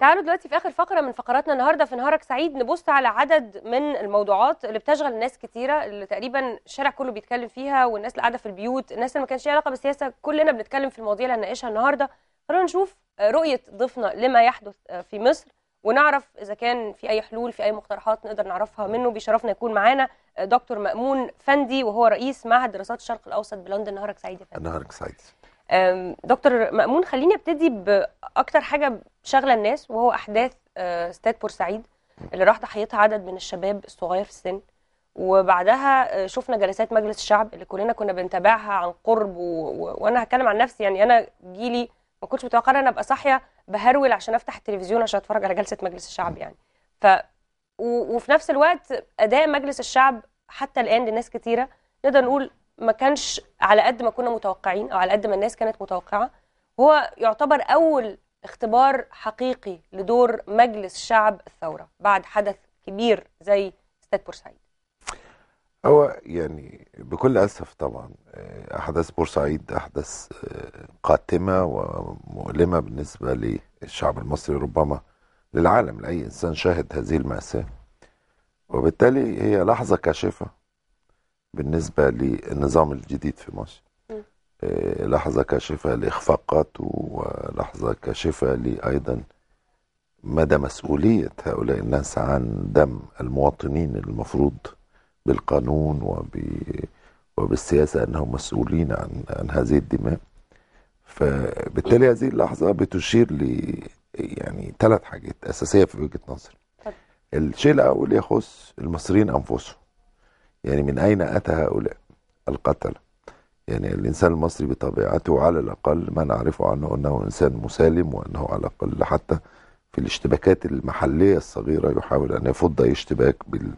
تعالوا دلوقتي في اخر فقره من فقراتنا النهارده في نهارك سعيد نبص على عدد من الموضوعات اللي بتشغل الناس كتيره اللي تقريبا الشارع كله بيتكلم فيها والناس اللي قاعده في البيوت الناس اللي ما كانش علاقه بالسياسه كلنا بنتكلم في المواضيع اللي هنناقشها النهارده خلونا نشوف رؤيه ضيفنا لما يحدث في مصر ونعرف اذا كان في اي حلول في اي مقترحات نقدر نعرفها منه بيشرفنا يكون معانا دكتور مامون فندي وهو رئيس معهد دراسات الشرق الاوسط بلندن نهارك سعيد يا فندم نهارك سعيد دكتور مأمون خليني ابتدي باكتر حاجه شاغله الناس وهو احداث آه، استاد بورسعيد اللي راح ضحيتها عدد من الشباب الصغير في السن وبعدها آه، شفنا جلسات مجلس الشعب اللي كلنا كنا بنتابعها عن قرب و... و... وانا هتكلم عن نفسي يعني انا جيلي ما كنتش متوقعه ان انا ابقى صاحيه بهرول عشان افتح التلفزيون عشان اتفرج على جلسه مجلس الشعب يعني ف و... وفي نفس الوقت اداء مجلس الشعب حتى الان لناس كتيره نقدر نقول ما كانش على قد ما كنا متوقعين او على قد ما الناس كانت متوقعه هو يعتبر اول اختبار حقيقي لدور مجلس شعب الثوره بعد حدث كبير زي استاد بورسعيد هو يعني بكل اسف طبعا آه، احداث بورسعيد احداث آه، قاتمه ومؤلمه بالنسبه للشعب المصري ربما للعالم لاي انسان شاهد هذه الماساه وبالتالي هي لحظه كاشفه بالنسبة للنظام الجديد في مصر آه، لحظة كاشفة لإخفاقات ولحظة كاشفة لأيضا مدى مسؤولية هؤلاء الناس عن دم المواطنين المفروض بالقانون وب... وبالسياسة أنهم مسؤولين عن, عن هذه الدماء فبالتالي هذه اللحظة بتشير ل يعني ثلاث حاجات أساسية في وجهة نظري الشيء الأول يخص المصريين أنفسهم يعني من أين أتى هؤلاء القتلة يعني الإنسان المصري بطبيعته على الأقل ما نعرفه عنه أنه إنسان مسالم وأنه على الأقل حتى في الاشتباكات المحلية الصغيرة يحاول أن يفض أي اشتباك بال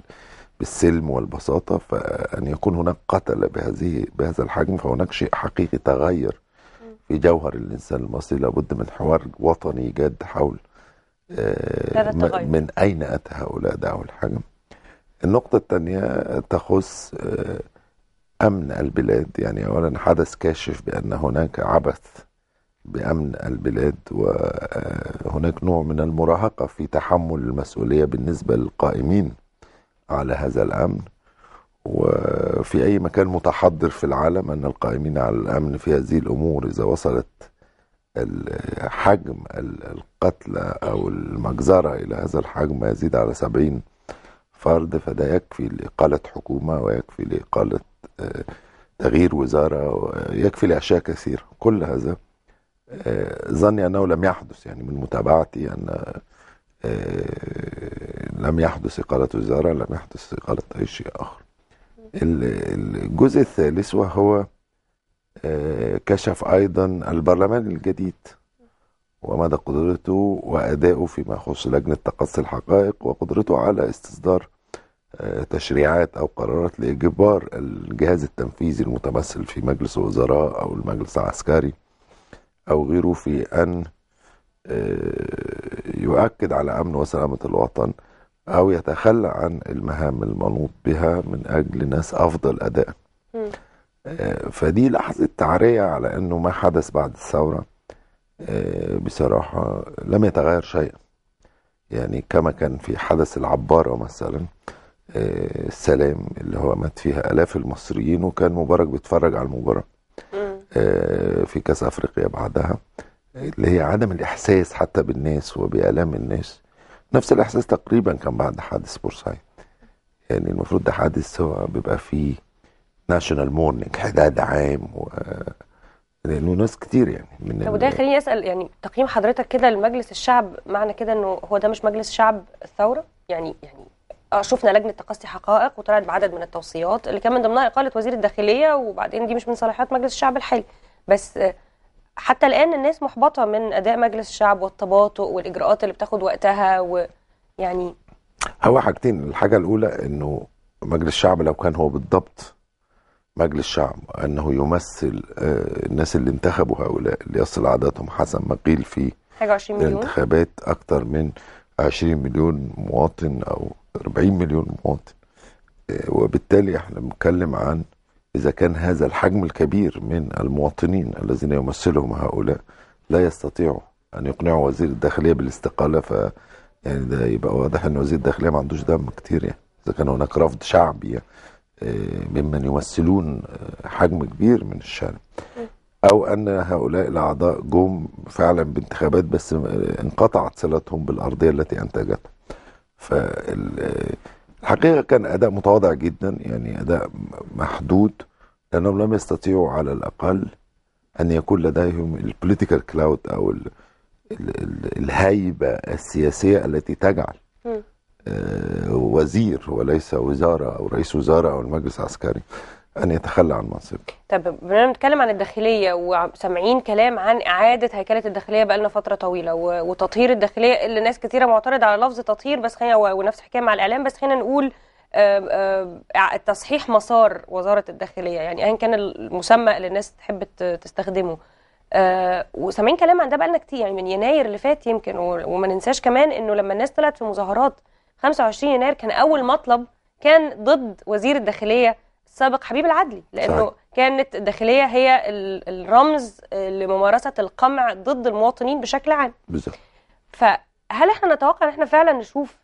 بالسلم والبساطة فأن يكون هناك قتلة بهذه بهذا الحجم فهناك شيء حقيقي تغير في جوهر الإنسان المصري لابد من حوار وطني جاد حول آه، من أين أتى هؤلاء دعوة الحجم النقطة الثانية تخص آه، أمن البلاد يعني أولا حدث كاشف بأن هناك عبث بأمن البلاد وهناك آه، نوع من المراهقة في تحمل المسؤولية بالنسبة للقائمين على هذا الأمن وفي آه، أي مكان متحضر في العالم أن القائمين على الأمن في هذه الأمور إذا وصلت حجم القتلى أو المجزرة إلى هذا الحجم يزيد على سبعين فرد فده يكفي لإقالة حكومة ويكفي لإقالة آه، تغيير وزارة ويكفي لأشياء كثيرة كل هذا آه، ظني أنه لم يحدث يعني من متابعتي أن آه، لم يحدث إقالة وزارة لم يحدث إقالة أي شيء آخر الجزء الثالث وهو كشف أيضا البرلمان الجديد ومدى قدرته وأدائه فيما يخص لجنة تقصي الحقائق وقدرته على استصدار آه، تشريعات أو قرارات لإجبار الجهاز التنفيذي المتمثل في مجلس الوزراء أو المجلس العسكري أو غيره في أن آه، يؤكد على أمن وسلامة الوطن أو يتخلى عن المهام المنوط بها من أجل ناس أفضل أداء آه، فدي لحظة تعرية على أنه ما حدث بعد الثورة آه، بصراحة لم يتغير شيء يعني كما كان في حدث العبارة مثلا آه، السلام اللي هو مات فيها آلاف المصريين وكان مبارك بيتفرج على المباراة آه، في كأس أفريقيا بعدها اللي هي عدم الإحساس حتى بالناس وبآلام الناس نفس الإحساس تقريبا كان بعد حادث بورسعيد يعني المفروض ده حادث هو بيبقى فيه ناشونال مورنينج حداد عام و لانه ناس كتير يعني من طب وده خليني اسال يعني تقييم حضرتك كده لمجلس الشعب معنى كده انه هو ده مش مجلس شعب الثوره يعني يعني آه، شفنا لجنه تقصي حقائق وطلعت بعدد من التوصيات اللي كان من ضمنها اقاله وزير الداخليه وبعدين دي مش من صلاحيات مجلس الشعب الحالي بس آه، حتى الان الناس محبطه من اداء مجلس الشعب والتباطؤ والاجراءات اللي بتاخد وقتها ويعني هو حاجتين الحاجه الاولى انه مجلس الشعب لو كان هو بالضبط مجلس الشعب أنه يمثل آه، الناس اللي انتخبوا هؤلاء اللي يصل عددهم حسب ما قيل في حاجة مليون الانتخابات أكثر من 20 مليون مواطن أو 40 مليون مواطن آه، وبالتالي احنا بنتكلم عن إذا كان هذا الحجم الكبير من المواطنين الذين يمثلهم هؤلاء لا يستطيعوا أن يقنعوا وزير الداخلية بالاستقالة ف يعني ده يبقى واضح ان وزير الداخليه ما عندوش دم كتير يعني اذا كان هناك رفض شعبي يعني آه، ممن يمثلون آه، حجم كبير من الشعب او ان هؤلاء الاعضاء جم فعلا بانتخابات بس آه، انقطعت صلتهم بالارضيه التي انتجتها فالحقيقه كان اداء متواضع جدا يعني اداء محدود لانهم لم يستطيعوا على الاقل ان يكون لديهم البوليتيكال كلاود او الهيبه السياسيه التي تجعل وزير وليس وزاره او رئيس وزاره او المجلس العسكري ان يتخلى عن منصبه. طب بما بنتكلم عن الداخليه وسامعين كلام عن اعاده هيكله الداخليه بقالنا فتره طويله وتطهير الداخليه اللي ناس كثيره معترضه على لفظ تطهير بس خلينا ونفس الحكايه مع الاعلام بس خلينا نقول آه، آه، تصحيح مسار وزاره الداخليه يعني ايا كان المسمى اللي الناس تحب تستخدمه. آه، وسامعين كلام عن ده بقالنا كتير يعني من يناير اللي فات يمكن وما ننساش كمان انه لما الناس طلعت في مظاهرات 25 يناير كان أول مطلب كان ضد وزير الداخلية السابق حبيب العدلي لأنه صحيح. كانت الداخلية هي الرمز لممارسة القمع ضد المواطنين بشكل عام بالظبط فهل احنا نتوقع ان احنا فعلا نشوف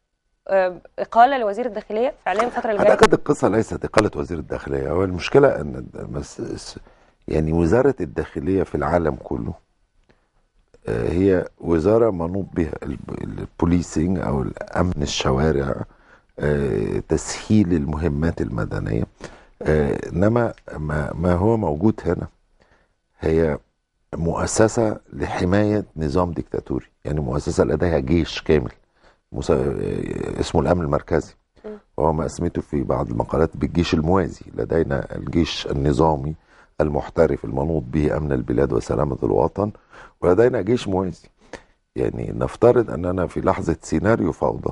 آه، إقالة لوزير الداخلية فعليا الفترة اللي جاية؟ أعتقد القصة ليست إقالة وزير الداخلية هو المشكلة أن يعني وزارة الداخلية في العالم كله هي وزاره منوط بها البوليسنج او امن الشوارع آه، تسهيل المهمات المدنيه آه، انما ما هو موجود هنا هي مؤسسه لحمايه نظام ديكتاتوري يعني مؤسسه لديها جيش كامل آه، اسمه الامن المركزي وهو ما اسمته في بعض المقالات بالجيش الموازي لدينا الجيش النظامي المحترف المنوط به امن البلاد وسلامه الوطن ولدينا جيش موازي يعني نفترض أننا في لحظة سيناريو فوضى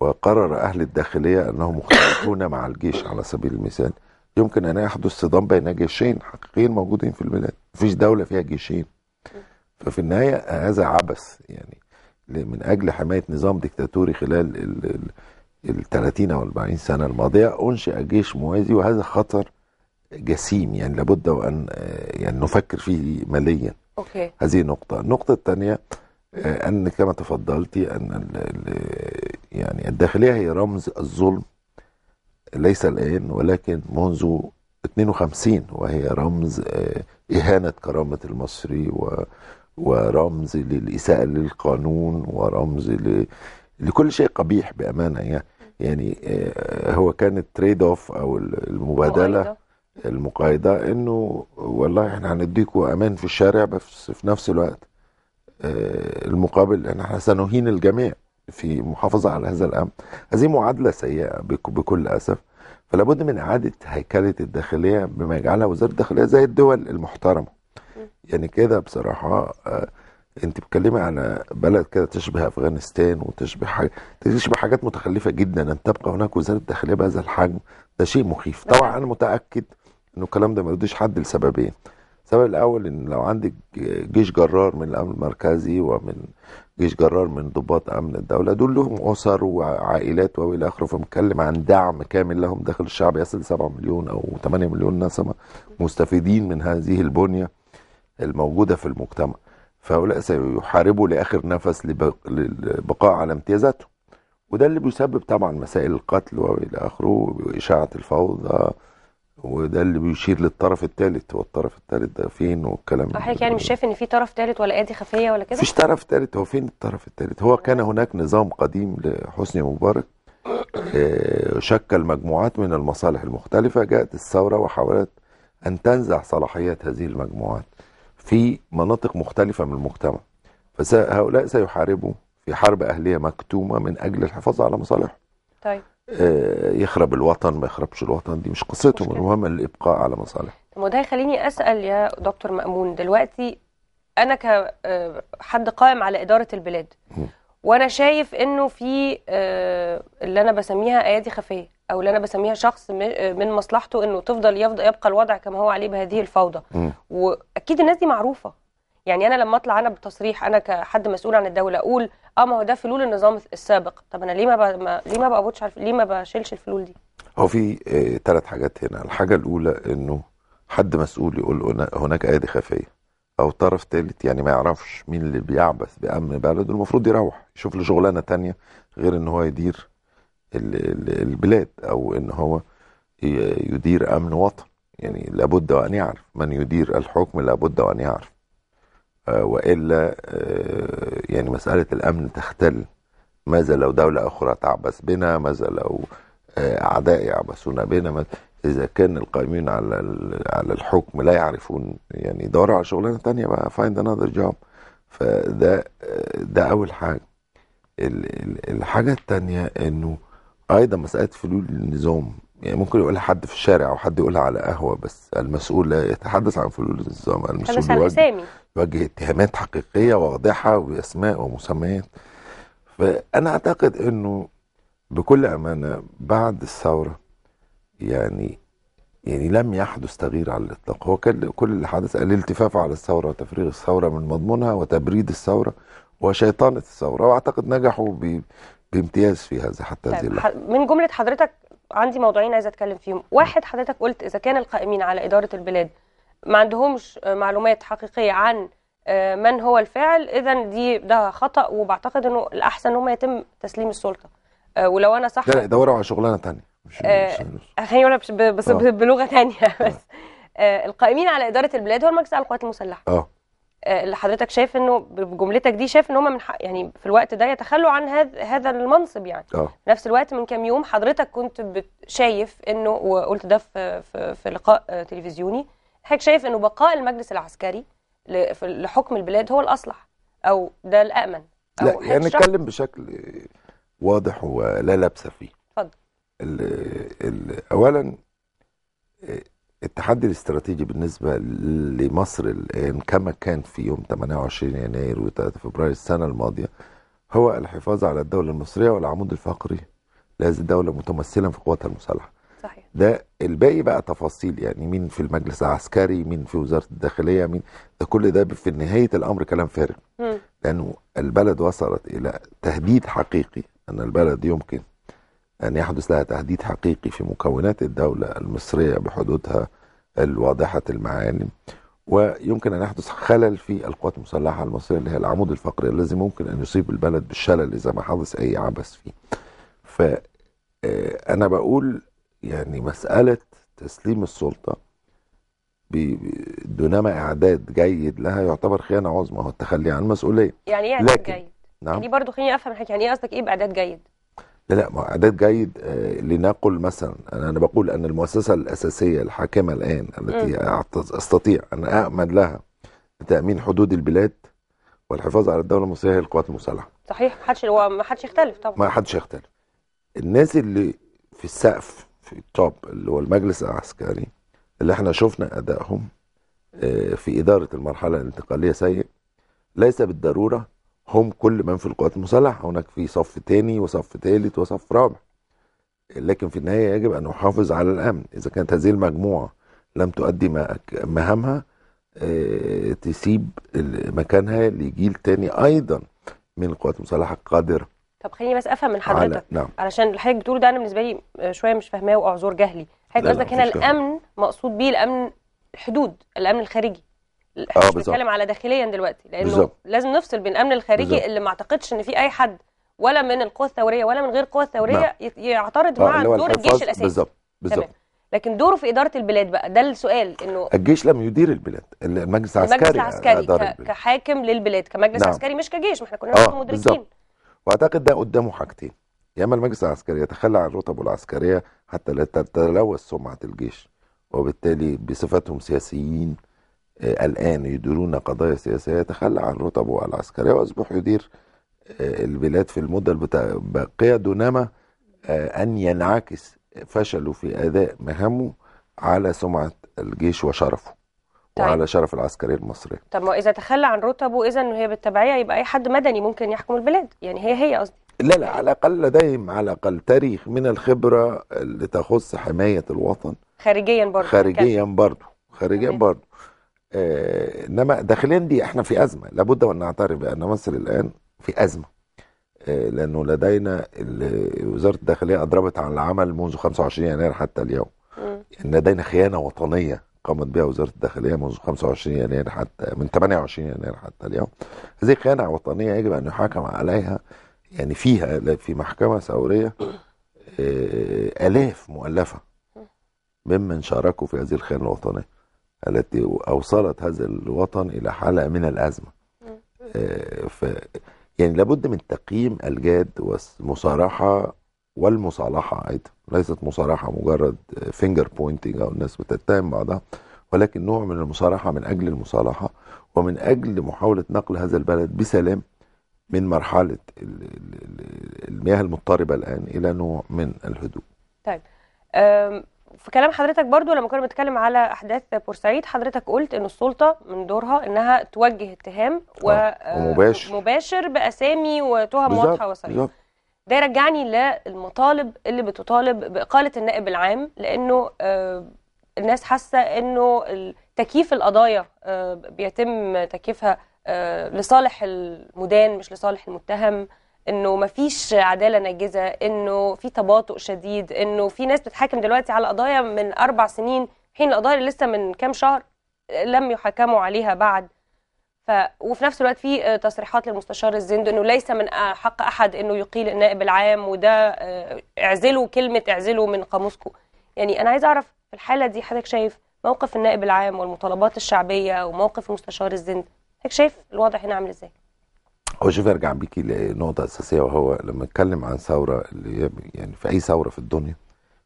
وقرر أهل الداخلية أنهم مختلفون مع الجيش على سبيل المثال يمكن أن يحدث صدام بين جيشين حقيقيين موجودين في البلاد مفيش دولة فيها جيشين ففي النهاية هذا عبث يعني من أجل حماية نظام ديكتاتوري خلال ال 30 أو 40 سنة الماضية أنشئ جيش موازي وهذا خطر جسيم يعني لابد وأن آه، يعني نفكر فيه ماليا أوكي. هذه نقطة النقطة الثانية آه، أن كما تفضلتي أن يعني الداخلية هي رمز الظلم ليس الآن ولكن منذ 52 وهي رمز آه، إهانة كرامة المصري و ورمز للإساءة للقانون ورمز ل... لكل شيء قبيح بأمانة يعني, يعني، آه، هو كان التريد اوف أو المبادلة المقايضه انه والله احنا هنديكم امان في الشارع بس في نفس الوقت آه، المقابل ان احنا سنهين الجميع في محافظه على هذا الامن هذه معادله سيئه بكل اسف فلا بد من اعاده هيكله الداخليه بما يجعلها وزاره الداخليه زي الدول المحترمه يعني كده بصراحه آه، انت بتكلمي على بلد كده تشبه افغانستان وتشبه حاجة تشبه حاجات متخلفه جدا ان تبقى هناك وزاره داخليه بهذا الحجم ده شيء مخيف طبعا نعم. انا متاكد انه الكلام ده ما يرضيش حد لسببين السبب الاول ان لو عندك جيش جرار من الامن المركزي ومن جيش جرار من ضباط امن الدوله دول لهم اسر وعائلات والى اخره فمتكلم عن دعم كامل لهم داخل الشعب يصل 7 مليون او 8 مليون نسمه مستفيدين من هذه البنيه الموجوده في المجتمع فهؤلاء سيحاربوا لاخر نفس للبقاء على امتيازاتهم وده اللي بيسبب طبعا مسائل القتل والى اخره واشاعه الفوضى وده اللي بيشير للطرف الثالث هو الطرف الثالث ده فين والكلام ده حضرتك يعني مش شايف ان في طرف ثالث ولا ادي خفيه ولا كده مفيش طرف ثالث هو فين الطرف الثالث هو كان هناك نظام قديم لحسني مبارك آه، شكل مجموعات من المصالح المختلفه جاءت الثوره وحاولت ان تنزع صلاحيات هذه المجموعات في مناطق مختلفه من المجتمع فهؤلاء سيحاربوا في حرب اهليه مكتومه من اجل الحفاظ على مصالحهم طيب آه، يخرب الوطن ما يخربش الوطن دي مش قصتهم المهم الابقاء على مصالح طب وده هيخليني اسال يا دكتور مامون دلوقتي انا كحد آه، قائم على اداره البلاد وانا شايف انه في آه، اللي انا بسميها ايادي خفيه او اللي انا بسميها شخص من مصلحته انه تفضل يبقى الوضع كما هو عليه بهذه الفوضى واكيد الناس دي معروفه يعني انا لما اطلع انا بتصريح انا كحد مسؤول عن الدوله اقول اه ما هو ده فلول النظام السابق طب انا ليه ما, ب... ما... ليه ما بقبضش على ليه ما بشيلش الفلول دي هو في ثلاث آه حاجات هنا الحاجه الاولى انه حد مسؤول يقول هناك ايدي خفيه او طرف ثالث يعني ما يعرفش مين اللي بيعبث بامن بلده المفروض يروح يشوف له شغلانه تانية غير ان هو يدير البلاد او ان هو يدير امن وطن يعني لابد وان يعرف من يدير الحكم لابد وان يعرف والا آه، يعني مساله الامن تختل ماذا لو دوله اخرى تعبث بنا ماذا لو آه، اعداء يعبثون بنا اذا كان القائمين على على الحكم لا يعرفون يعني يدوروا على شغلانه تانية بقى فايند انذر جوب فده آه، ده اول حاجه الحاجه الثانيه انه ايضا مساله فلول النظام يعني ممكن يقولها حد في الشارع او حد يقولها على قهوه بس المسؤول لا يتحدث عن فلول النظام المسؤول يوجه, يوجه اتهامات حقيقيه واضحه باسماء ومسميات فانا اعتقد انه بكل امانه بعد الثوره يعني يعني لم يحدث تغيير على الاطلاق هو كان كل اللي حدث الالتفاف على الثوره وتفريغ الثوره من مضمونها وتبريد الثوره وشيطانه الثوره واعتقد نجحوا بامتياز في هذا حتى طيب، هذه من جمله حضرتك عندي موضوعين عايزه اتكلم فيهم واحد حضرتك قلت اذا كان القائمين على اداره البلاد ما عندهمش آه، معلومات حقيقيه عن آه، من هو الفاعل اذا دي ده خطا وبعتقد انه الاحسن ان هم يتم تسليم السلطه آه، ولو انا صح لا دوروا على شغلانه ثانيه مش ايوه بس بلغه ثانيه بس القائمين على اداره البلاد هو المجلس على القوات المسلحه اه آه، اللي حضرتك شايف انه بجملتك دي شايف ان هم من حق يعني في الوقت ده يتخلوا عن هذا هذا المنصب يعني أوه. نفس الوقت من كام يوم حضرتك كنت شايف انه وقلت ده في في, في لقاء آه، تلفزيوني حضرتك شايف انه بقاء المجلس العسكري لحكم البلاد هو الاصلح او ده الامن أو لا يعني نتكلم بشكل واضح ولا لبس فيه اتفضل اولا آه، التحدي الاستراتيجي بالنسبة لمصر الآن كما كان في يوم 28 يناير و3 فبراير السنة الماضية هو الحفاظ على الدولة المصرية والعمود الفقري لهذه الدولة متمثلا في قواتها المسلحة صحيح ده الباقي بقى تفاصيل يعني مين في المجلس العسكري مين في وزارة الداخلية مين ده كل ده في نهاية الأمر كلام فارغ لأنه البلد وصلت إلى تهديد حقيقي أن البلد يمكن أن يحدث لها تهديد حقيقي في مكونات الدولة المصرية بحدودها الواضحة المعالم ويمكن أن يحدث خلل في القوات المسلحة المصرية اللي هي العمود الفقري الذي ممكن أن يصيب البلد بالشلل إذا ما حدث أي عبث فيه ف آه، أنا بقول يعني مسألة تسليم السلطة دونما إعداد جيد لها يعتبر خيانة عظمى هو التخلي عن المسؤولية يعني إيه إعداد جيد؟ نعم. يعني برضو خليني أفهم حضرتك يعني إيه قصدك إيه بإعداد جيد؟ لا لا اعداد جيد آه، لنقل مثلا انا انا بقول ان المؤسسه الاساسيه الحاكمه الان التي استطيع ان اامن لها بتامين حدود البلاد والحفاظ على الدوله المصريه هي القوات المسلحه صحيح ما حدش هو ما حدش يختلف طبعا ما حدش يختلف الناس اللي في السقف في التوب اللي هو المجلس العسكري اللي احنا شفنا ادائهم آه، في اداره المرحله الانتقاليه سيء ليس بالضروره هم كل من في القوات المسلحة هناك في صف تاني وصف تالت وصف رابع لكن في النهاية يجب أن نحافظ على الأمن إذا كانت هذه المجموعة لم تؤدي مهامها آه، تسيب مكانها لجيل تاني أيضا من القوات المسلحة القادرة طب خليني بس افهم من حضرتك نعم. علشان اللي حضرتك بتقوله ده انا بالنسبه لي آه، شويه مش فاهماه واعذر جهلي حضرتك قصدك هنا الامن مقصود بيه الامن الحدود الامن الخارجي اه بنتكلم على داخليا دلوقتي لانه بالزبط. لازم نفصل بين الامن الخارجي بالزبط. اللي ما اعتقدش ان في اي حد ولا من القوى الثوريه ولا من غير القوى الثوريه نعم. يعترض آه، مع دور الجيش الاساسي بالظبط بالظبط لكن دوره في اداره البلاد بقى ده السؤال انه الجيش لم يدير البلاد المجلس العسكري المجلس آه، العسكري كحاكم للبلاد كمجلس نعم. عسكري مش كجيش ما احنا كنا آه مدركين واعتقد ده قدامه حاجتين يا اما المجلس العسكري يتخلى عن رتبه العسكريه حتى لا تتلوث سمعه الجيش وبالتالي بصفتهم سياسيين آه، الآن يديرون قضايا سياسية يتخلى عن رتبه العسكرية ويصبح يدير آه، البلاد في المدة الباقية دونما آه، أن ينعكس فشله في أداء مهامه على سمعة الجيش وشرفه طيب. وعلى شرف العسكرية المصرية طب ما إذا تخلى عن رتبه إذا هي بالتبعية يبقى أي حد مدني ممكن يحكم البلاد يعني هي هي قصدي لا لا على الأقل لديهم على الأقل تاريخ من الخبرة اللي تخص حماية الوطن خارجيا برضه خارجيا برضه خارجيا برضه آه، انما داخليا دي احنا في ازمه لابد وان نعترف بان مصر الان في ازمه آه، لانه لدينا وزاره الداخليه اضربت عن العمل منذ 25 يناير حتى اليوم ان يعني لدينا خيانه وطنيه قامت بها وزاره الداخليه منذ 25 يناير حتى من 28 يناير حتى اليوم هذه خيانه وطنيه يجب ان يحاكم عليها يعني فيها في محكمه ثوريه آه، الاف مؤلفه ممن شاركوا في هذه الخيانه الوطنيه التي اوصلت هذا الوطن الى حاله من الازمه آه، ف يعني لابد من تقييم الجاد والمصارحه والمصالحه ايضا ليست مصارحه مجرد فينجر بوينتنج او الناس بتتهم بعضها ولكن نوع من المصارحه من اجل المصالحه ومن اجل محاوله نقل هذا البلد بسلام من مرحله المياه المضطربه الان الى نوع من الهدوء. طيب في كلام حضرتك برضو لما كنا بنتكلم على احداث بورسعيد حضرتك قلت ان السلطه من دورها انها توجه اتهام و آه، آه، ومباشر مباشر باسامي وتهم واضحه وصريحه ده يرجعني للمطالب اللي بتطالب باقاله النائب العام لانه آه، الناس حاسه انه تكييف القضايا بيتم تكييفها لصالح المدان مش لصالح المتهم انه ما فيش عداله ناجزه انه في تباطؤ شديد انه في ناس بتتحاكم دلوقتي على قضايا من اربع سنين حين القضايا اللي لسه من كام شهر لم يحاكموا عليها بعد ف وفي نفس الوقت في آه، تصريحات للمستشار الزند انه ليس من آه، حق احد انه يقيل النائب العام وده آه، اعزلوا كلمه اعزلوا من قاموسكم يعني انا عايز اعرف في الحاله دي حضرتك شايف موقف النائب العام والمطالبات الشعبيه وموقف المستشار الزند حضرتك شايف الوضع هنا عامل ازاي هو شوف ارجع بيكي لنقطه اساسيه وهو لما نتكلم عن ثوره اللي يعني في اي ثوره في الدنيا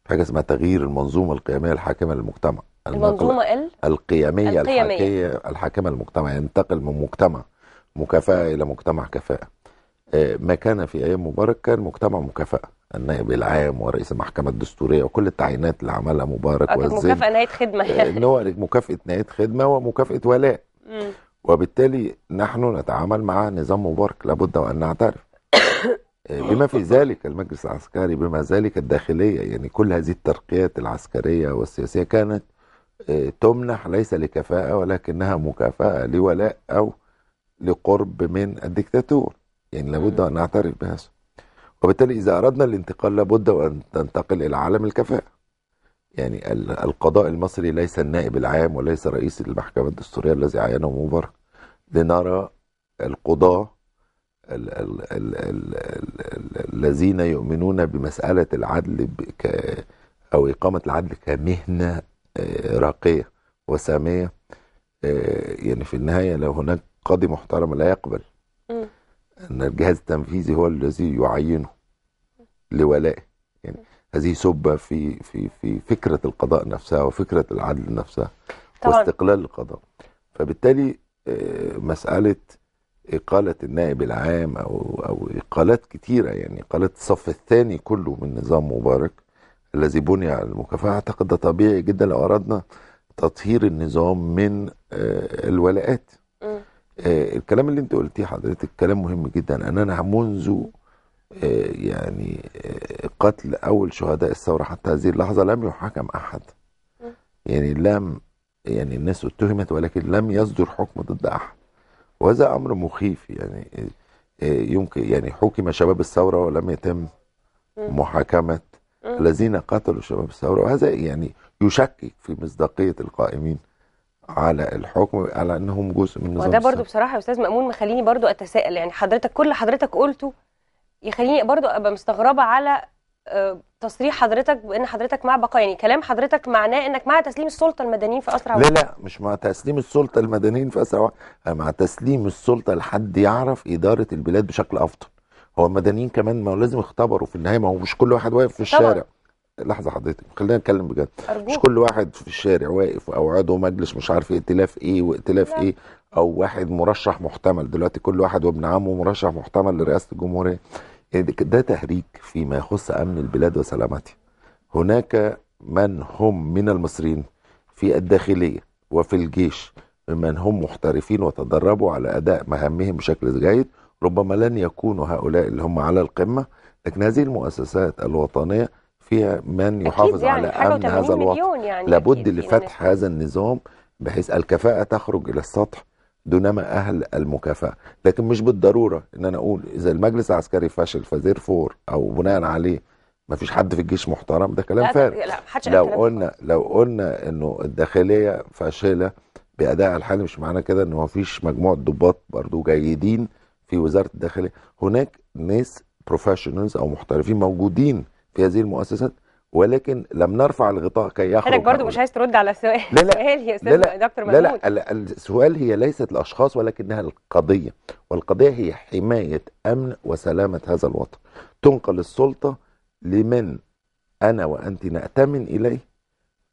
في حاجه اسمها تغيير المنظومه القيميه الحاكمه للمجتمع المنظومه ال... القيميه, القيمية. الحاكمه للمجتمع ينتقل من مجتمع مكافاه الى مجتمع كفاءه آه، ما كان في ايام مبارك كان مجتمع مكافاه النائب العام ورئيس المحكمه الدستوريه وكل التعيينات اللي عملها مبارك آه، والزين مكافاه نهايه خدمه آه، ان هو مكافاه نهايه خدمه ومكافاه ولاء وبالتالي نحن نتعامل مع نظام مبارك لابد وأن نعترف آه، بما في ذلك المجلس العسكري بما ذلك الداخلية يعني كل هذه الترقيات العسكرية والسياسية كانت آه، تمنح ليس لكفاءة ولكنها مكافأة لولاء أو لقرب من الدكتاتور يعني لابد أن نعترف بهذا وبالتالي إذا أردنا الانتقال لابد أن ننتقل إلى عالم الكفاءة يعني القضاء المصري ليس النائب العام وليس رئيس المحكمة الدستورية الذي عينه مبارك لنرى القضاة الذين يؤمنون بمسألة العدل أو إقامة العدل كمهنة آه، راقية وسامية آه، يعني في النهاية لو هناك قاضي محترم لا يقبل أن الجهاز التنفيذي هو الذي يعينه لولائه يعني هذه سبة في في في فكرة القضاء نفسها وفكرة العدل نفسها طبعا. واستقلال القضاء فبالتالي آه، مسألة إقالة النائب العام أو أو إقالات كتيرة يعني إقالة الصف الثاني كله من نظام مبارك الذي بني على المكافأة أعتقد ده طبيعي جدا لو أردنا تطهير النظام من آه، الولاءات آه، الكلام اللي أنت قلتيه حضرتك كلام مهم جدا أن أنا منذ آه، يعني آه، قتل أول شهداء الثورة حتى هذه اللحظة لم يحاكم أحد يعني لم يعني الناس اتهمت ولكن لم يصدر حكم ضد أحد وهذا أمر مخيف يعني آه، يمكن يعني حكم شباب الثورة ولم يتم محاكمة الذين قتلوا شباب الثورة وهذا يعني يشكك في مصداقية القائمين على الحكم على انهم جزء من النظام وده برضو بصراحه يا استاذ مامون مخليني برضو اتساءل يعني حضرتك كل حضرتك قلته يخليني برضو ابقى مستغربه على آه، تصريح حضرتك بان حضرتك مع بقاء يعني كلام حضرتك معناه انك مع تسليم السلطه المدنيين في اسرع وقت لا لا مش مع تسليم السلطه المدنيين في اسرع وقت مع تسليم السلطه لحد يعرف اداره البلاد بشكل افضل هو المدنيين كمان ما لازم يختبروا في النهايه ما هو مش كل واحد واقف في الشارع طبعا. لحظه حضرتك خلينا نتكلم بجد أرجوك. مش كل واحد في الشارع واقف او عضو مجلس مش عارف إيه، ائتلاف ايه وائتلاف ايه او واحد مرشح محتمل دلوقتي كل واحد وابن عمه مرشح محتمل لرئاسه الجمهوريه ده تهريج فيما يخص أمن البلاد وسلامتها هناك من هم من المصريين في الداخلية وفي الجيش ممن هم محترفين وتدربوا على أداء مهامهم بشكل جيد ربما لن يكونوا هؤلاء اللي هم على القمة لكن هذه المؤسسات الوطنية فيها من يحافظ يعني على أمن هذا الوطن يعني لابد لفتح هذا النظام بحيث الكفاءة تخرج إلى السطح دونما اهل المكافاه لكن مش بالضروره ان انا اقول اذا المجلس العسكري فشل فزير فور او بناء عليه ما فيش حد في الجيش محترم ده كلام فارغ لو قلنا لو قلنا انه الداخليه فاشله باداء الحالي مش معنى كده ان ما فيش مجموعه ضباط برضو جيدين في وزاره الداخليه هناك ناس بروفيشنالز او محترفين موجودين في هذه المؤسسات ولكن لم نرفع الغطاء كي يخرج حضرتك برضه مش عايز ترد على السؤال لا لا يا استاذ دكتور محمود لا لا السؤال هي ليست الاشخاص ولكنها القضيه والقضيه هي حمايه امن وسلامه هذا الوطن تنقل السلطه لمن انا وانت ناتمن اليه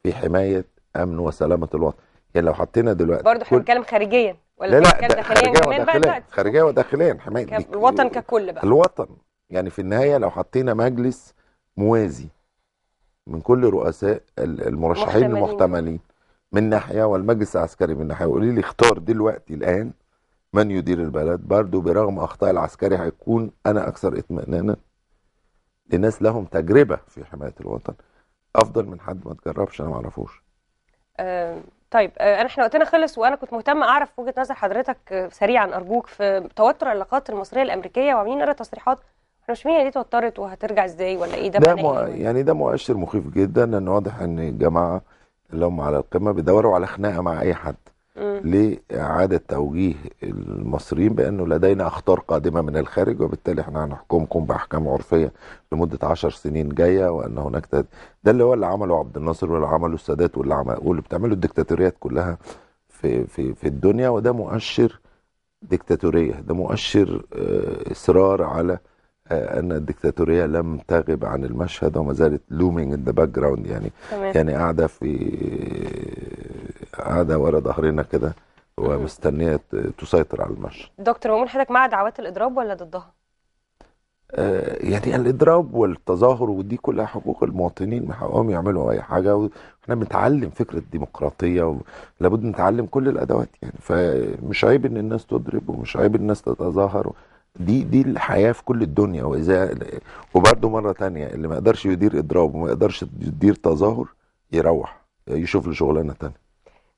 في حمايه امن وسلامه الوطن يعني لو حطينا دلوقتي برضه احنا بنتكلم خارجيا ولا لا لا داخليا كمان بقى دلوقتي خارجيا وداخليا حمايه الوطن ككل بقى الوطن يعني في النهايه لو حطينا مجلس موازي من كل رؤساء المرشحين محتملين. المحتملين من ناحيه والمجلس العسكري من ناحيه وقولي لي اختار دلوقتي الان من يدير البلد برضه برغم اخطاء العسكري هيكون انا اكثر اطمئنانا لناس لهم تجربه في حمايه الوطن افضل من حد ما تجربش انا ما اعرفوش أه طيب آه، انا احنا وقتنا خلص وانا كنت مهتمه اعرف وجهه نظر حضرتك آه، سريعا ارجوك في توتر العلاقات المصريه الامريكيه وعاملين نقرا إيه تصريحات رشميه دي توترت وهترجع ازاي ولا ايه ده, ده إيه يعني ده مؤشر مخيف جدا ان واضح ان الجماعه اللي هم على القمه بيدوروا على خناقه مع اي حد لإعادة توجيه المصريين بأنه لدينا أخطار قادمة من الخارج وبالتالي احنا هنحكمكم بأحكام عرفية لمدة عشر سنين جاية وأن هناك ده اللي هو اللي عمله عبد الناصر واللي عمله السادات واللي عمله واللي بتعمله الدكتاتوريات كلها في في في الدنيا وده مؤشر دكتاتوريه ده مؤشر آه، إصرار على آه، ان الدكتاتوريه لم تغب عن المشهد وما زالت لومينج ان ذا باك جراوند يعني تمام. يعني قاعده في قاعده ورا ظهرنا كده ومستنيه تسيطر على المشهد دكتور بقول حضرتك مع دعوات الاضراب ولا ضدها؟ آه، يعني الاضراب والتظاهر ودي كلها حقوق المواطنين من حقهم يعملوا اي حاجه واحنا بنتعلم فكره الديمقراطيه لابد نتعلم كل الادوات يعني فمش عيب ان الناس تضرب ومش عيب الناس تتظاهر دي دي الحياه في كل الدنيا واذا وبرده مره تانية اللي ما يقدرش يدير اضراب وما يقدرش يدير تظاهر يروح يشوف له شغلانه تانية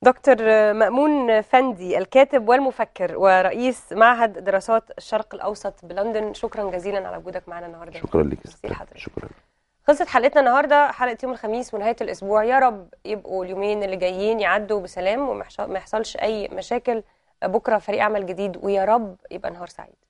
دكتور مأمون فندي الكاتب والمفكر ورئيس معهد دراسات الشرق الأوسط بلندن شكرا جزيلا على وجودك معنا النهارده شكرا لك شكرا خلصت حلقتنا النهارده حلقه يوم الخميس ونهايه الاسبوع يا رب يبقوا اليومين اللي جايين يعدوا بسلام وما يحصلش اي مشاكل بكره فريق عمل جديد ويا رب يبقى نهار سعيد